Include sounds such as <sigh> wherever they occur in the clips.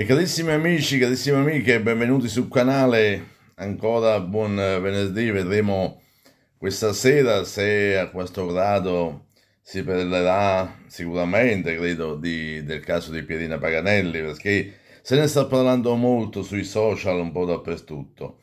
E carissimi amici, carissime amiche, benvenuti sul canale. Ancora buon eh, venerdì, vedremo questa sera se a questo grado si parlerà sicuramente, credo, di, del caso di Pierina Paganelli, perché se ne sta parlando molto sui social, un po' dappertutto.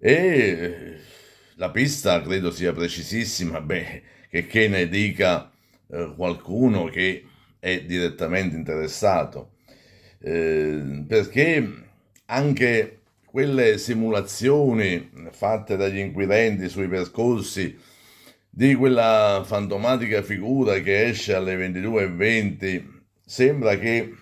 E eh, la pista credo sia precisissima, beh, che, che ne dica eh, qualcuno che è direttamente interessato. Eh, perché anche quelle simulazioni fatte dagli inquirenti sui percorsi di quella fantomatica figura che esce alle 22.20 sembra che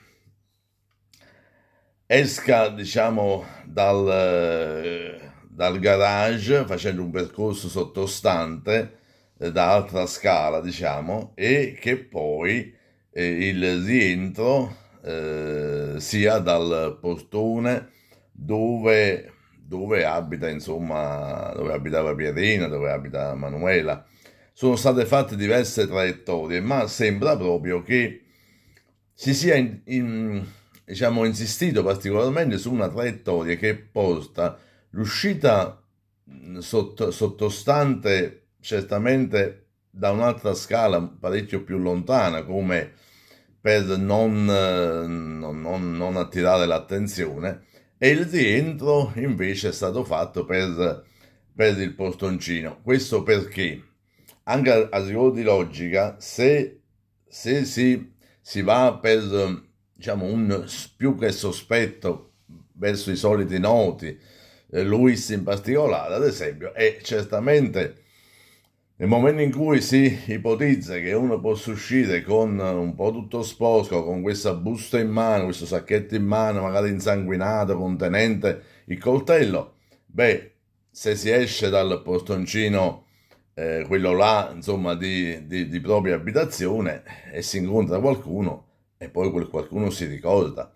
esca diciamo dal, dal garage facendo un percorso sottostante eh, da altra scala diciamo e che poi eh, il rientro eh, sia dal postone dove, dove abita, insomma, dove abitava Pierina, dove abita Manuela. Sono state fatte diverse traiettorie, ma sembra proprio che si sia in, in, diciamo, insistito particolarmente su una traiettoria che porta l'uscita Sotto, sottostante certamente da un'altra scala parecchio più lontana come per non, non, non attirare l'attenzione e il rientro invece è stato fatto per, per il postoncino. Questo perché anche a, a livello di logica se, se si, si, va per diciamo, un più che sospetto verso i soliti noti, eh, Luis in particolare ad esempio, è certamente nel momento in cui si ipotizza che uno possa uscire con un po' tutto sposco, con questa busta in mano, questo sacchetto in mano, magari insanguinato, contenente il coltello, beh, se si esce dal portoncino, eh, quello là, insomma, di, di, di propria abitazione e si incontra qualcuno e poi quel qualcuno si ricorda.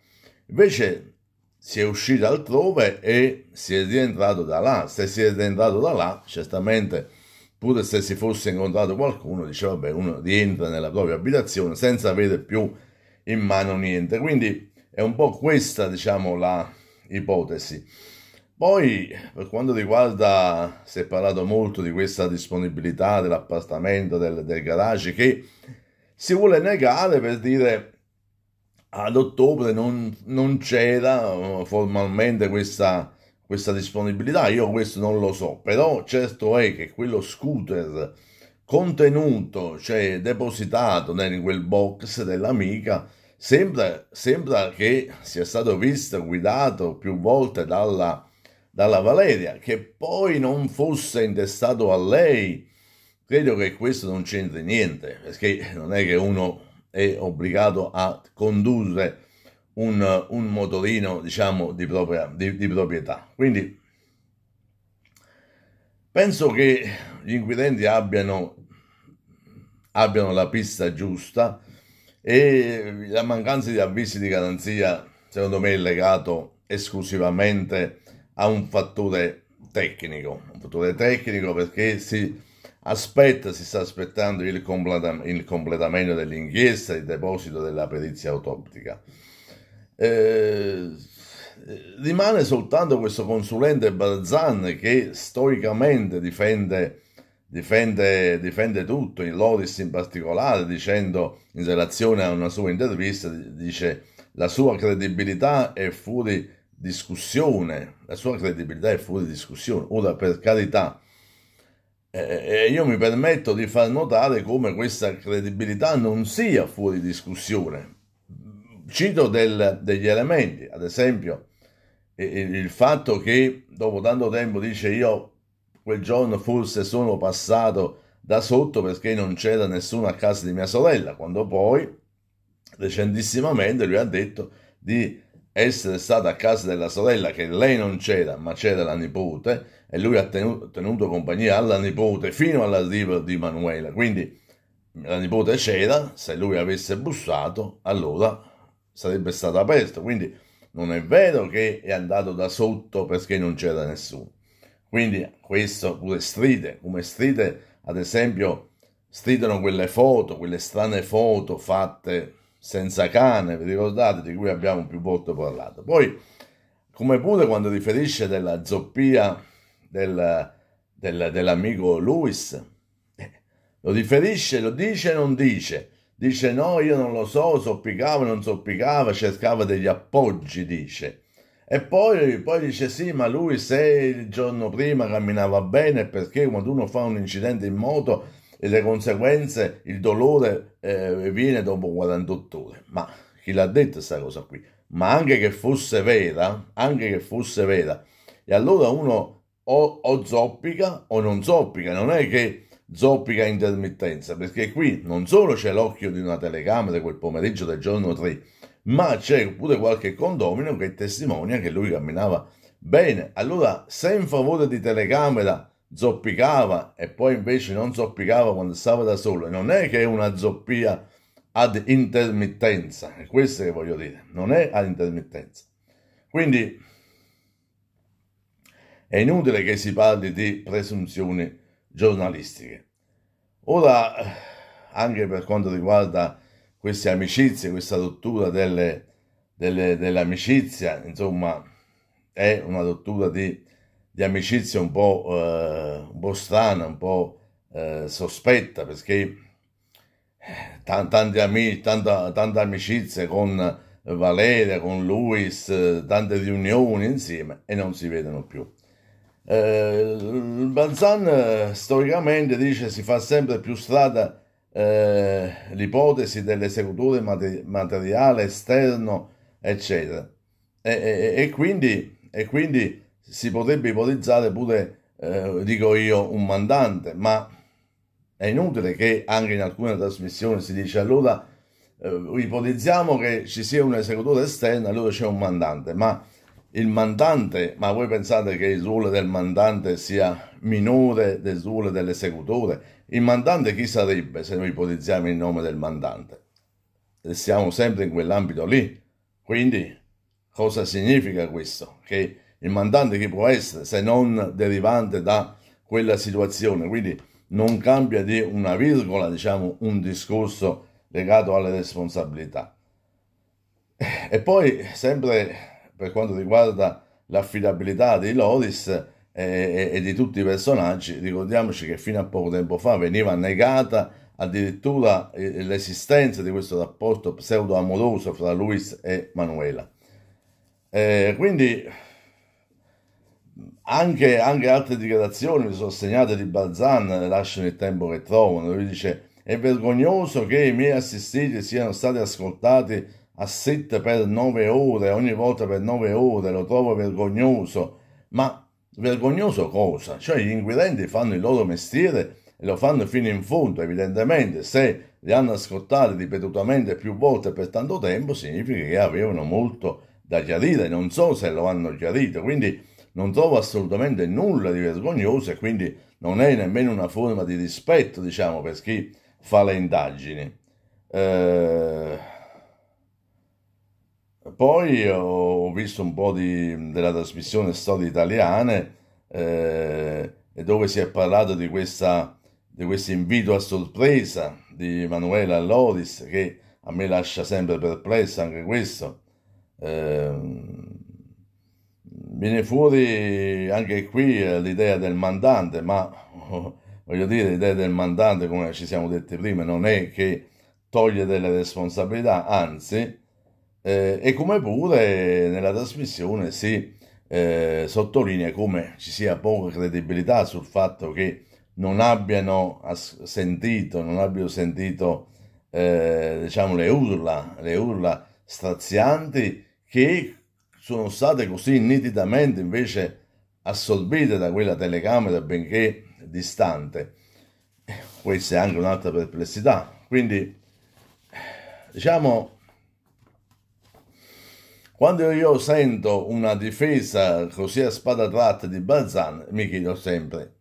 Invece si è uscito altrove e si è rientrato da là. Se si è rientrato da là, certamente pure se si fosse incontrato qualcuno, diceva, vabbè, uno rientra nella propria abitazione senza avere più in mano niente. Quindi è un po' questa, diciamo, la ipotesi. Poi, per quanto riguarda, si è parlato molto di questa disponibilità dell'appartamento, del, del garage, che si vuole negare per dire ad ottobre non, non c'era uh, formalmente questa questa disponibilità, io questo non lo so, però certo è che quello scooter contenuto, cioè depositato in quel box dell'amica, sembra, sembra che sia stato visto, guidato più volte dalla, dalla Valeria, che poi non fosse intestato a lei, credo che questo non c'entri niente, perché non è che uno è obbligato a condurre un, un motorino, diciamo, di, propria, di, di proprietà. Quindi penso che gli inquirenti abbiano, abbiano la pista giusta e la mancanza di avvisi di garanzia, secondo me, è legato esclusivamente a un fattore tecnico, un fattore tecnico perché si aspetta, si sta aspettando il, completam- il completamento dell'inchiesta, il deposito della perizia autoptica. Eh, rimane soltanto questo consulente Barzan che storicamente difende, difende, difende tutto, in Loris in particolare, dicendo in relazione a una sua intervista, dice la sua credibilità è fuori discussione, la sua credibilità è fuori discussione, ora per carità. Eh, eh io mi permetto di far notare come questa credibilità non sia fuori discussione, cito del, degli elementi, ad esempio il, il fatto che dopo tanto tempo dice io quel giorno forse sono passato da sotto perché non c'era nessuno a casa di mia sorella, quando poi recentissimamente lui ha detto di essere stato a casa della sorella che lei non c'era ma c'era la nipote e lui ha tenuto, tenuto compagnia alla nipote fino all'arrivo di Manuela quindi la nipote c'era se lui avesse bussato allora sarebbe stato aperto, quindi non è vero che è andato da sotto perché non c'era nessuno. Quindi questo pure stride, come stride ad esempio stridono quelle foto, quelle strane foto fatte senza cane, vi ricordate di cui abbiamo più volte parlato. Poi, come pure quando riferisce della zoppia del, del, dell'amico Luis, eh, lo riferisce, lo dice e non dice, Dice no, io non lo so, soppicava, non soppicava, cercava degli appoggi, dice. E poi, poi, dice sì, ma lui se il giorno prima camminava bene, perché quando uno fa un incidente in moto e le conseguenze, il dolore eh, viene dopo 48 ore. Ma chi l'ha detto questa cosa qui? Ma anche che fosse vera, anche che fosse vera. E allora uno o, o zoppica o non zoppica, non è che zoppica intermittenza, perché qui non solo c'è l'occhio di una telecamera quel pomeriggio del giorno 3, ma c'è pure qualche condomino che testimonia che lui camminava bene. Allora, se in favore di telecamera zoppicava e poi invece non zoppicava quando stava da solo, non è che è una zoppia ad intermittenza, è questo che voglio dire, non è ad intermittenza. Quindi è inutile che si parli di presunzioni giornalistiche. Ora, anche per quanto riguarda queste amicizie, questa rottura delle, delle, dell'amicizia, insomma, è una rottura di, di amicizia un po', eh, un po', strana, un po' eh, sospetta, perché eh, t- tante, amici, tanta, tante amicizie con Valeria, con Luis, eh, tante riunioni insieme e non si vedono più. Eh, Balzan eh, storicamente dice si fa sempre più strada eh, l'ipotesi dell'esecutore materi- materiale esterno, eccetera. E, e, e, quindi, e, quindi, si potrebbe ipotizzare pure, eh, dico io, un mandante, ma è inutile che anche in alcune trasmissioni si dice allora eh, ipotizziamo che ci sia un esecutore esterno, allora c'è un mandante, ma il mandante, ma voi pensate che il ruolo del mandante sia minore del ruolo dell'esecutore? Il mandante chi sarebbe se noi ipotizziamo il nome del mandante? E siamo sempre in quell'ambito lì. Quindi cosa significa questo? Che il mandante chi può essere se non derivante da quella situazione? Quindi non cambia di una virgola, diciamo, un discorso legato alle responsabilità. E poi sempre per quanto riguarda l'affidabilità di Loris e, e, e, di tutti i personaggi, ricordiamoci che fino a poco tempo fa veniva negata addirittura eh, l'esistenza di questo rapporto pseudo-amoroso fra Luis e Manuela. Eh, quindi anche, anche, altre dichiarazioni sostenute di Barzan lasciano il tempo che trovano. Lui dice: È vergognoso che i miei assistiti siano stati ascoltati a sette per nove ore, ogni volta per nove ore, lo trovo vergognoso. Ma vergognoso cosa? Cioè gli inquirenti fanno il loro mestiere e lo fanno fino in fondo, evidentemente se li hanno ascoltati ripetutamente più volte per tanto tempo significa che avevano molto da chiarire, non so se lo hanno chiarito, quindi non trovo assolutamente nulla di vergognoso e quindi non è nemmeno una forma di rispetto, diciamo, per chi fa le indagini. Eh poi ho visto un po' di, della trasmissione Storie Italiane eh, dove si è parlato di, questa, di questo invito a sorpresa di Emanuela Loris che a me lascia sempre perplesso anche questo. Eh, viene fuori anche qui eh, l'idea del mandante, ma <laughs> voglio dire, l'idea del mandante, come ci siamo detti prima, non è che toglie delle responsabilità, anzi eh, e come pure nella trasmissione si eh, sottolinea come ci sia poca credibilità sul fatto che non abbiano sentito, non abbiano sentito eh, diciamo, le urla, le urla strazianti che sono state così nitidamente invece assorbite da quella telecamera benché distante. Eh, questa è anche un'altra perplessità. Quindi diciamo quando io sento una difesa così a spada tratta di Balzan, mi chiedo sempre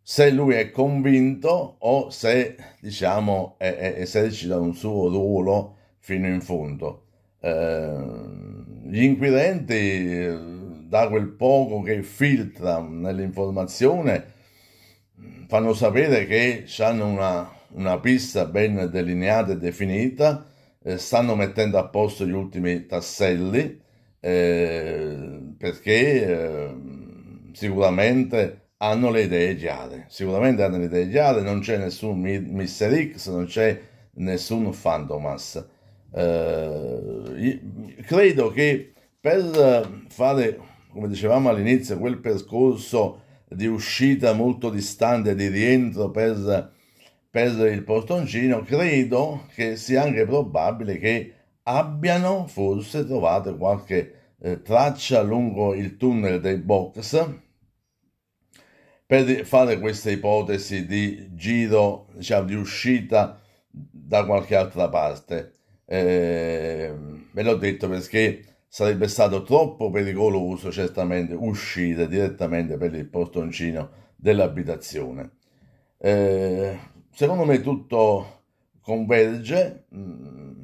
se lui è convinto o se, diciamo, è, è, esercita un suo ruolo fino in fondo. Eh, gli inquirenti, eh, da quel poco che filtra nell'informazione, fanno sapere che hanno una, una pista ben delineata e definita eh, stanno mettendo a posto gli ultimi tasselli eh, perché ehm, sicuramente hanno le idee chiare, sicuramente hanno le idee chiare, non c'è nessun Mr. X, non c'è nessun Fandomas. Eh, credo che per fare, come dicevamo all'inizio, quel percorso di uscita molto distante, di rientro per per il portoncino, credo che sia anche probabile che abbiano forse trovato qualche eh, traccia lungo il tunnel dei box per fare questa ipotesi di giro, diciamo, di uscita da qualche altra parte. Eh, ve l'ho detto perché sarebbe stato troppo pericoloso certamente uscire direttamente per il portoncino dell'abitazione. Eh, secondo me tutto converge mh, mm,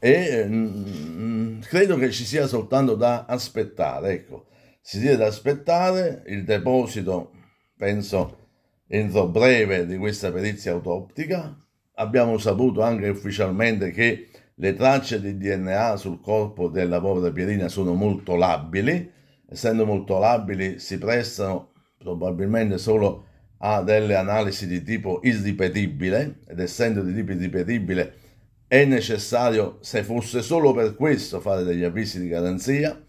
e mh, mm, mm, credo che ci sia soltanto da aspettare, ecco, si sia da aspettare il deposito, penso entro breve, di questa perizia autoptica. Abbiamo saputo anche ufficialmente che le tracce di DNA sul corpo della povera Pierina sono molto labili, essendo molto labili si prestano probabilmente solo a ha delle analisi di tipo irripetibile, ed essendo di tipo irripetibile è necessario, se fosse solo per questo, fare degli avvisi di garanzia.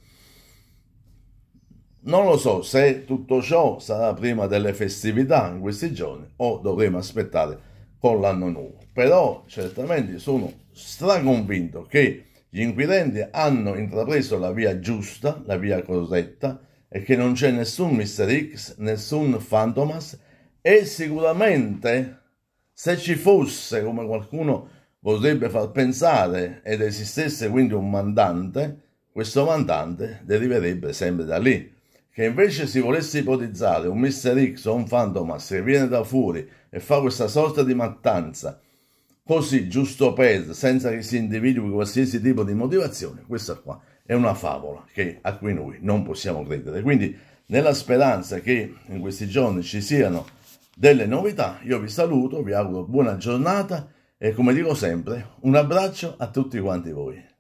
Non lo so se tutto ciò sarà prima delle festività in questi giorni o dovremo aspettare con l'anno nuovo. Però certamente sono straconvinto che gli inquirenti hanno intrapreso la via giusta, la via corretta e che non c'è nessun Mr. X, nessun Fantomas e sicuramente se ci fosse, come qualcuno potrebbe far pensare, ed esistesse quindi un mandante, questo mandante deriverebbe sempre da lì. Che invece si volesse ipotizzare un Mr. X o un Fantomas che viene da fuori e fa questa sorta di mattanza, così giusto per, senza che si individui qualsiasi tipo di motivazione, questa qua è una favola che, a cui noi non possiamo credere. Quindi nella speranza che in questi giorni ci siano delle novità. Io vi saluto, vi auguro buona giornata e come dico sempre, un abbraccio a tutti quanti voi.